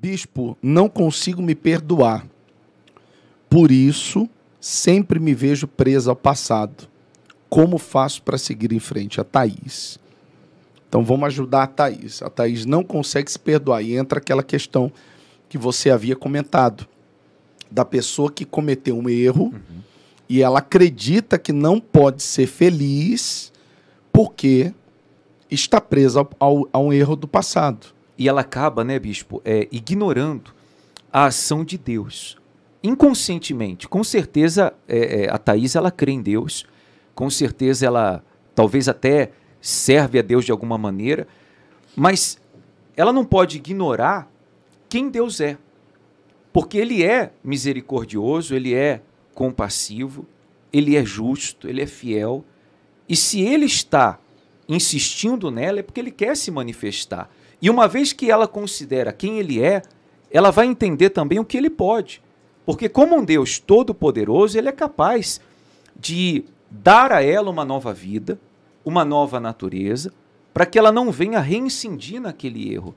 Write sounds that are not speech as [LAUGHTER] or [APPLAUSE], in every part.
Bispo, não consigo me perdoar. Por isso, sempre me vejo presa ao passado. Como faço para seguir em frente? A Thaís. Então vamos ajudar a Thaís. A Thaís não consegue se perdoar. E entra aquela questão que você havia comentado da pessoa que cometeu um erro uhum. e ela acredita que não pode ser feliz porque está presa ao, ao, a um erro do passado. E ela acaba, né, bispo, é, ignorando a ação de Deus. Inconscientemente, com certeza é, é a Thais ela crê em Deus, com certeza ela talvez até serve a Deus de alguma maneira, mas ela não pode ignorar quem Deus é, porque Ele é misericordioso, Ele é compassivo, Ele é justo, Ele é fiel, e se Ele está insistindo nela é porque Ele quer se manifestar. E uma vez que ela considera quem ele é, ela vai entender também o que ele pode. Porque, como um Deus todo-poderoso, ele é capaz de dar a ela uma nova vida, uma nova natureza, para que ela não venha reincidir naquele erro.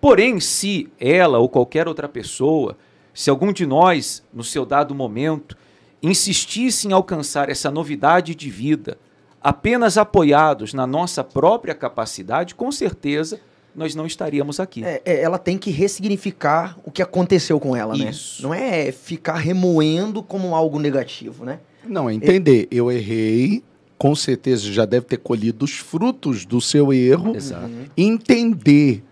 Porém, se ela ou qualquer outra pessoa, se algum de nós, no seu dado momento, insistisse em alcançar essa novidade de vida, apenas apoiados na nossa própria capacidade, com certeza nós não estaríamos aqui. É, é, ela tem que ressignificar o que aconteceu com ela, né? Isso. né? Não é ficar remoendo como algo negativo, né? Não, é entender. É. Eu errei, com certeza já deve ter colhido os frutos do seu erro. Exato. Uhum. Entender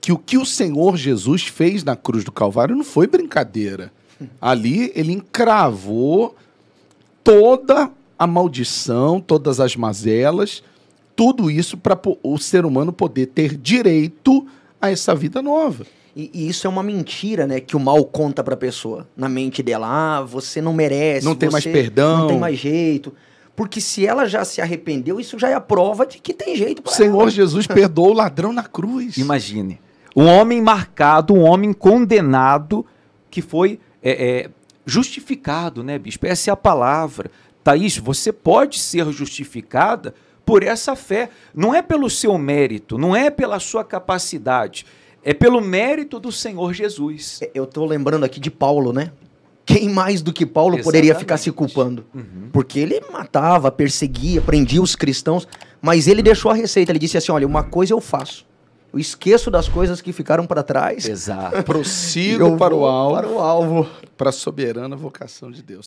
que o que o Senhor Jesus fez na cruz do Calvário não foi brincadeira. [LAUGHS] Ali ele encravou toda a maldição, todas as mazelas tudo isso para o ser humano poder ter direito a essa vida nova. E, e, isso é uma mentira, né? Que o mal conta para a pessoa. Na mente dela, ah, você não merece. Não tem mais perdão. Não tem mais jeito. Porque se ela já se arrependeu, isso já é a prova de que tem jeito. O Senhor ela. Jesus perdoou o ladrão na cruz. Imagine. Um homem marcado, um homem condenado, que foi é, é, justificado, né, bispo? Essa é a palavra. Thaís, você pode ser justificada por essa fé. Não é pelo seu mérito, não é pela sua capacidade, é pelo mérito do Senhor Jesus. É, eu estou lembrando aqui de Paulo, né? Quem mais do que Paulo Exatamente. poderia ficar se culpando? Uhum. Porque ele matava, perseguia, prendia os cristãos, mas ele deixou a receita. Ele disse assim: olha, uma coisa eu faço. Eu esqueço das coisas que ficaram para trás. Exato. Prossigo para o alvo. Para o alvo. Para a soberana vocação de Deus.